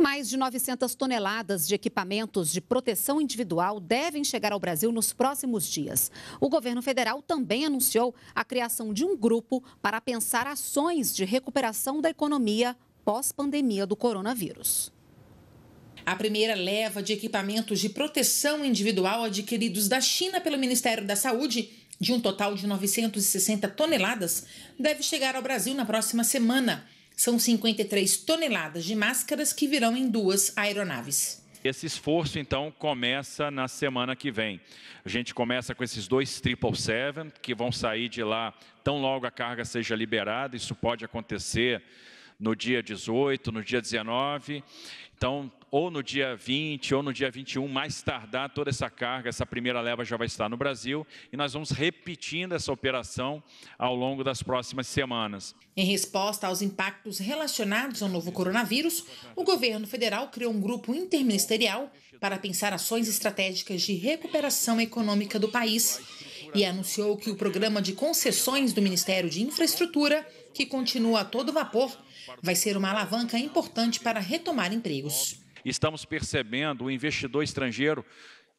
Mais de 900 toneladas de equipamentos de proteção individual devem chegar ao Brasil nos próximos dias. O governo federal também anunciou a criação de um grupo para pensar ações de recuperação da economia pós-pandemia do coronavírus. A primeira leva de equipamentos de proteção individual adquiridos da China pelo Ministério da Saúde, de um total de 960 toneladas, deve chegar ao Brasil na próxima semana. São 53 toneladas de máscaras que virão em duas aeronaves. Esse esforço, então, começa na semana que vem. A gente começa com esses dois 777 que vão sair de lá tão logo a carga seja liberada. Isso pode acontecer no dia 18, no dia 19. Então, ou no dia 20 ou no dia 21, mais tardar, toda essa carga, essa primeira leva já vai estar no Brasil e nós vamos repetindo essa operação ao longo das próximas semanas. Em resposta aos impactos relacionados ao novo coronavírus, o governo federal criou um grupo interministerial para pensar ações estratégicas de recuperação econômica do país e anunciou que o programa de concessões do Ministério de Infraestrutura, que continua a todo vapor, vai ser uma alavanca importante para retomar empregos. Estamos percebendo o investidor estrangeiro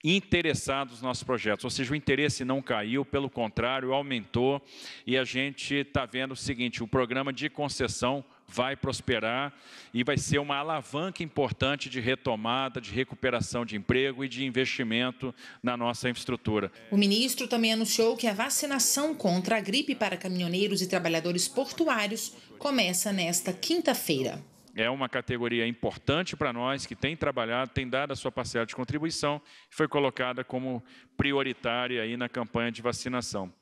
interessados nos nossos projetos, ou seja, o interesse não caiu, pelo contrário, aumentou, e a gente está vendo o seguinte, o programa de concessão vai prosperar e vai ser uma alavanca importante de retomada, de recuperação de emprego e de investimento na nossa infraestrutura. O ministro também anunciou que a vacinação contra a gripe para caminhoneiros e trabalhadores portuários começa nesta quinta-feira é uma categoria importante para nós, que tem trabalhado, tem dado a sua parcela de contribuição e foi colocada como prioritária aí na campanha de vacinação.